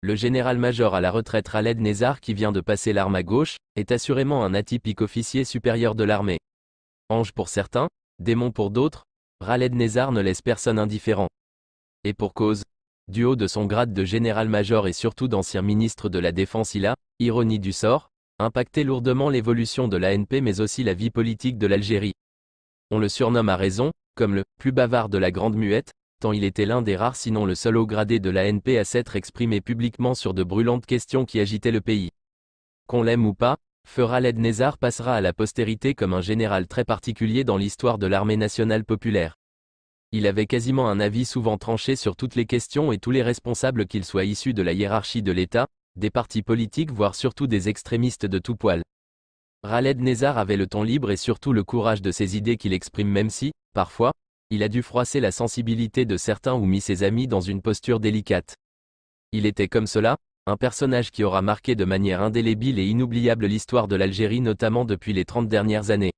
Le général-major à la retraite Khaled Nézar qui vient de passer l'arme à gauche, est assurément un atypique officier supérieur de l'armée. Ange pour certains, démon pour d'autres, Khaled Nézar ne laisse personne indifférent. Et pour cause, du haut de son grade de général-major et surtout d'ancien ministre de la Défense il a, ironie du sort, impacté lourdement l'évolution de l'ANP mais aussi la vie politique de l'Algérie. On le surnomme à raison, comme le plus bavard de la Grande Muette, tant il était l'un des rares sinon le seul haut gradé de l'ANP à s'être exprimé publiquement sur de brûlantes questions qui agitaient le pays. Qu'on l'aime ou pas, Feraled Nézar passera à la postérité comme un général très particulier dans l'histoire de l'armée nationale populaire. Il avait quasiment un avis souvent tranché sur toutes les questions et tous les responsables qu'ils soient issus de la hiérarchie de l'État, des partis politiques voire surtout des extrémistes de tout poil. Raled Nézar avait le ton libre et surtout le courage de ses idées qu'il exprime même si, parfois, il a dû froisser la sensibilité de certains ou mis ses amis dans une posture délicate. Il était comme cela, un personnage qui aura marqué de manière indélébile et inoubliable l'histoire de l'Algérie notamment depuis les 30 dernières années.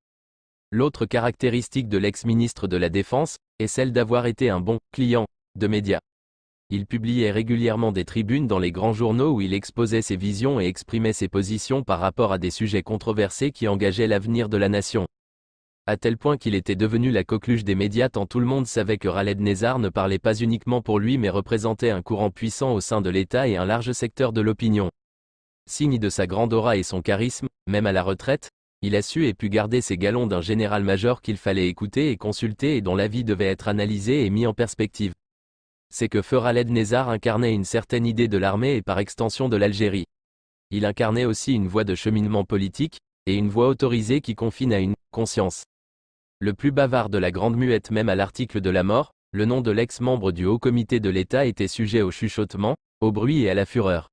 L'autre caractéristique de l'ex-ministre de la Défense, est celle d'avoir été un bon client de médias il publiait régulièrement des tribunes dans les grands journaux où il exposait ses visions et exprimait ses positions par rapport à des sujets controversés qui engageaient l'avenir de la nation. À tel point qu'il était devenu la coqueluche des médias tant tout le monde savait que Raled Nézar ne parlait pas uniquement pour lui mais représentait un courant puissant au sein de l'État et un large secteur de l'opinion. Signe de sa grande aura et son charisme, même à la retraite, il a su et pu garder ses galons d'un général-major qu'il fallait écouter et consulter et dont l'avis devait être analysé et mis en perspective c'est que Feraled-Nézar incarnait une certaine idée de l'armée et par extension de l'Algérie. Il incarnait aussi une voie de cheminement politique, et une voie autorisée qui confine à une conscience. Le plus bavard de la Grande Muette même à l'article de la mort, le nom de l'ex-membre du Haut Comité de l'État était sujet au chuchotement, au bruit et à la fureur.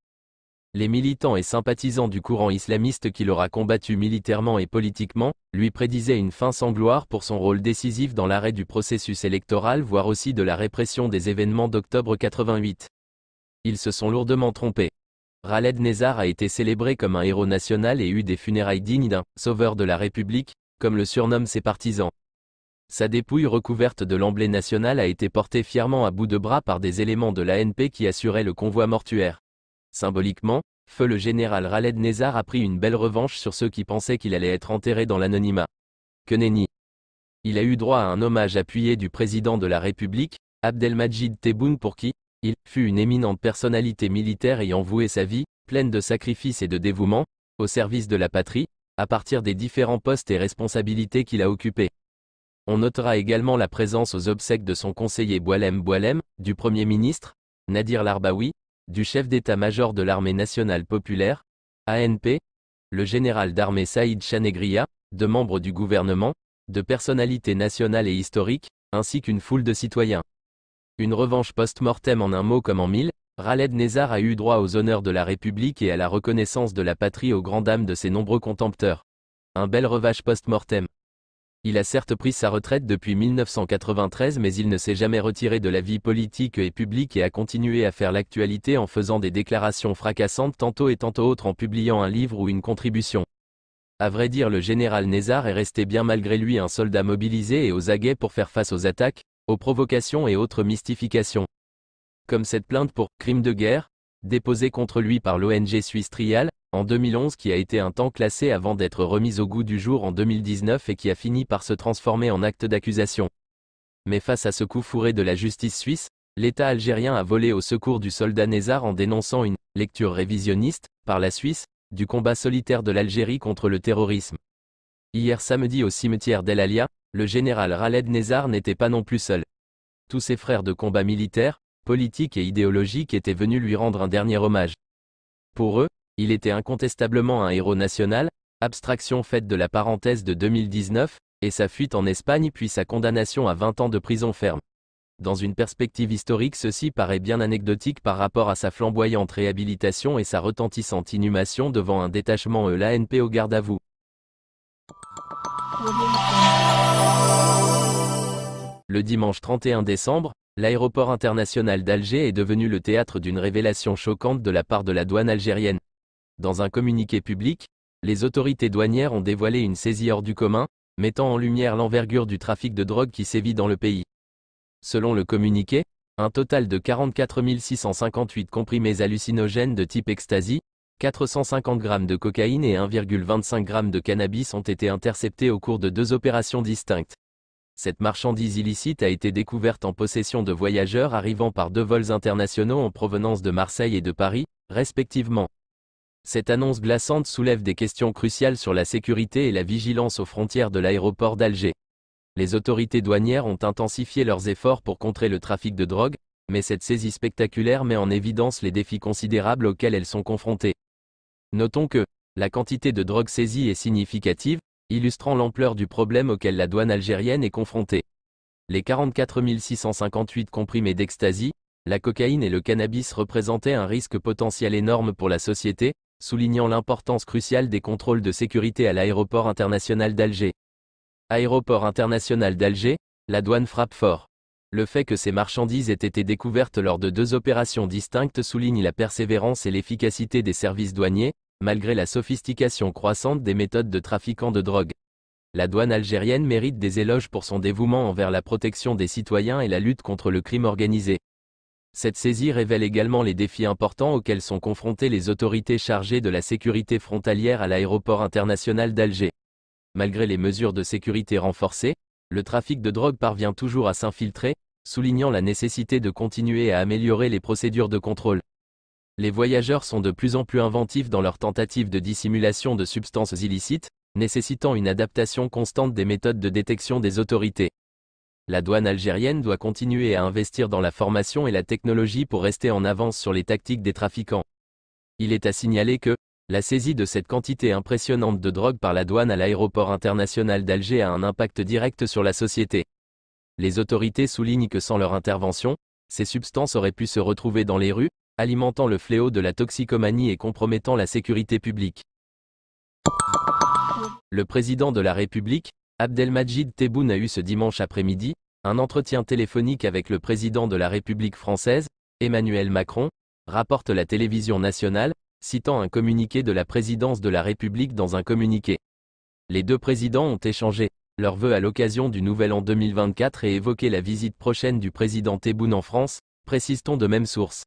Les militants et sympathisants du courant islamiste qui l'aura combattu militairement et politiquement, lui prédisaient une fin sans gloire pour son rôle décisif dans l'arrêt du processus électoral voire aussi de la répression des événements d'octobre 88. Ils se sont lourdement trompés. Raled Nezar a été célébré comme un héros national et eu des funérailles dignes d'un « sauveur de la République », comme le surnomment ses partisans. Sa dépouille recouverte de l'emblée national a été portée fièrement à bout de bras par des éléments de l'ANP qui assuraient le convoi mortuaire. Symboliquement, feu le général Raled Nézar a pris une belle revanche sur ceux qui pensaient qu'il allait être enterré dans l'anonymat. Que nenni Il a eu droit à un hommage appuyé du président de la République, Abdelmajid Tebboune pour qui, il, fut une éminente personnalité militaire ayant voué sa vie, pleine de sacrifices et de dévouement, au service de la patrie, à partir des différents postes et responsabilités qu'il a occupés. On notera également la présence aux obsèques de son conseiller Boalem Boalem, du Premier ministre, Nadir Larbaoui, du chef d'état-major de l'armée nationale populaire, ANP, le général d'armée Saïd Chanegria, de membres du gouvernement, de personnalités nationales et historiques, ainsi qu'une foule de citoyens. Une revanche post-mortem en un mot comme en mille, Raled Nézar a eu droit aux honneurs de la République et à la reconnaissance de la patrie aux grandes dames de ses nombreux contempteurs. Un bel revanche post-mortem. Il a certes pris sa retraite depuis 1993 mais il ne s'est jamais retiré de la vie politique et publique et a continué à faire l'actualité en faisant des déclarations fracassantes tantôt et tantôt autres en publiant un livre ou une contribution. À vrai dire le général Nézar est resté bien malgré lui un soldat mobilisé et aux aguets pour faire face aux attaques, aux provocations et autres mystifications. Comme cette plainte pour crime de guerre, déposée contre lui par l'ONG suisse Trial, en 2011 qui a été un temps classé avant d'être remis au goût du jour en 2019 et qui a fini par se transformer en acte d'accusation. Mais face à ce coup fourré de la justice suisse, l'État algérien a volé au secours du soldat Nézar en dénonçant une lecture révisionniste, par la Suisse, du combat solitaire de l'Algérie contre le terrorisme. Hier samedi au cimetière d'El Alia, le général Khaled Nézar n'était pas non plus seul. Tous ses frères de combat militaire, politique et idéologique étaient venus lui rendre un dernier hommage. Pour eux, il était incontestablement un héros national, abstraction faite de la parenthèse de 2019, et sa fuite en Espagne puis sa condamnation à 20 ans de prison ferme. Dans une perspective historique ceci paraît bien anecdotique par rapport à sa flamboyante réhabilitation et sa retentissante inhumation devant un détachement ELANP au garde à vous. Le dimanche 31 décembre, l'aéroport international d'Alger est devenu le théâtre d'une révélation choquante de la part de la douane algérienne. Dans un communiqué public, les autorités douanières ont dévoilé une saisie hors du commun, mettant en lumière l'envergure du trafic de drogue qui sévit dans le pays. Selon le communiqué, un total de 44 658 comprimés hallucinogènes de type ecstasy, 450 g de cocaïne et 1,25 g de cannabis ont été interceptés au cours de deux opérations distinctes. Cette marchandise illicite a été découverte en possession de voyageurs arrivant par deux vols internationaux en provenance de Marseille et de Paris, respectivement. Cette annonce glaçante soulève des questions cruciales sur la sécurité et la vigilance aux frontières de l'aéroport d'Alger. Les autorités douanières ont intensifié leurs efforts pour contrer le trafic de drogue, mais cette saisie spectaculaire met en évidence les défis considérables auxquels elles sont confrontées. Notons que, la quantité de drogue saisie est significative, illustrant l'ampleur du problème auquel la douane algérienne est confrontée. Les 44 658 comprimés d'ecstasy, la cocaïne et le cannabis représentaient un risque potentiel énorme pour la société, soulignant l'importance cruciale des contrôles de sécurité à l'aéroport international d'Alger. Aéroport international d'Alger, la douane frappe fort. Le fait que ces marchandises aient été découvertes lors de deux opérations distinctes souligne la persévérance et l'efficacité des services douaniers, malgré la sophistication croissante des méthodes de trafiquants de drogue. La douane algérienne mérite des éloges pour son dévouement envers la protection des citoyens et la lutte contre le crime organisé. Cette saisie révèle également les défis importants auxquels sont confrontées les autorités chargées de la sécurité frontalière à l'aéroport international d'Alger. Malgré les mesures de sécurité renforcées, le trafic de drogue parvient toujours à s'infiltrer, soulignant la nécessité de continuer à améliorer les procédures de contrôle. Les voyageurs sont de plus en plus inventifs dans leurs tentatives de dissimulation de substances illicites, nécessitant une adaptation constante des méthodes de détection des autorités la douane algérienne doit continuer à investir dans la formation et la technologie pour rester en avance sur les tactiques des trafiquants. Il est à signaler que, la saisie de cette quantité impressionnante de drogue par la douane à l'aéroport international d'Alger a un impact direct sur la société. Les autorités soulignent que sans leur intervention, ces substances auraient pu se retrouver dans les rues, alimentant le fléau de la toxicomanie et compromettant la sécurité publique. Le président de la République, Abdelmajid Tebboune a eu ce dimanche après-midi un entretien téléphonique avec le président de la République française, Emmanuel Macron, rapporte la télévision nationale, citant un communiqué de la présidence de la République dans un communiqué. Les deux présidents ont échangé leurs vœux à l'occasion du nouvel an 2024 et évoqué la visite prochaine du président Tebboune en France, précise-t-on de même source.